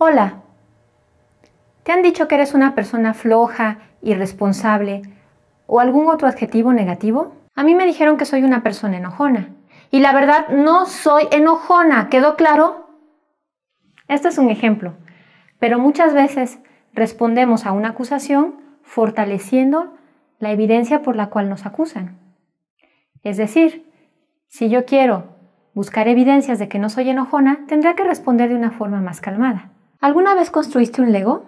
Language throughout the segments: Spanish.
Hola. ¿Te han dicho que eres una persona floja, irresponsable o algún otro adjetivo negativo? A mí me dijeron que soy una persona enojona. Y la verdad, no soy enojona, ¿quedó claro? Este es un ejemplo. Pero muchas veces respondemos a una acusación fortaleciendo la evidencia por la cual nos acusan. Es decir, si yo quiero buscar evidencias de que no soy enojona, tendré que responder de una forma más calmada. ¿Alguna vez construiste un Lego?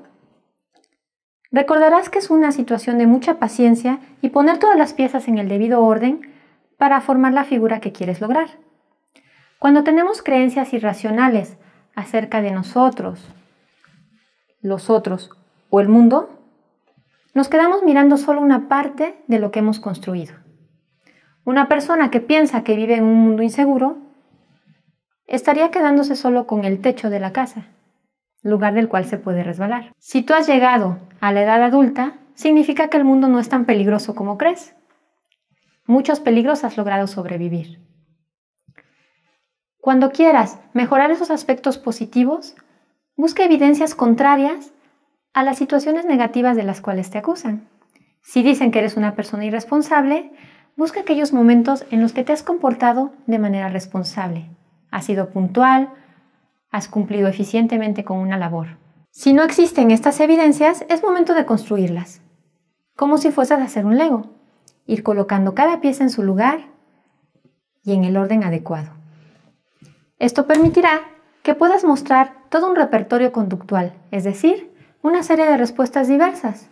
Recordarás que es una situación de mucha paciencia y poner todas las piezas en el debido orden para formar la figura que quieres lograr. Cuando tenemos creencias irracionales acerca de nosotros, los otros o el mundo, nos quedamos mirando solo una parte de lo que hemos construido. Una persona que piensa que vive en un mundo inseguro estaría quedándose solo con el techo de la casa lugar del cual se puede resbalar. Si tú has llegado a la edad adulta, significa que el mundo no es tan peligroso como crees. Muchos peligros has logrado sobrevivir. Cuando quieras mejorar esos aspectos positivos, busca evidencias contrarias a las situaciones negativas de las cuales te acusan. Si dicen que eres una persona irresponsable, busca aquellos momentos en los que te has comportado de manera responsable. Has sido puntual, has cumplido eficientemente con una labor. Si no existen estas evidencias, es momento de construirlas, como si fueses a hacer un Lego, ir colocando cada pieza en su lugar y en el orden adecuado. Esto permitirá que puedas mostrar todo un repertorio conductual, es decir, una serie de respuestas diversas,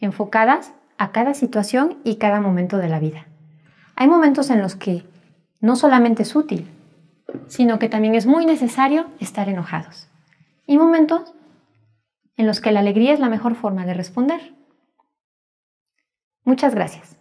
enfocadas a cada situación y cada momento de la vida. Hay momentos en los que no solamente es útil, sino que también es muy necesario estar enojados. Y momentos en los que la alegría es la mejor forma de responder. Muchas gracias.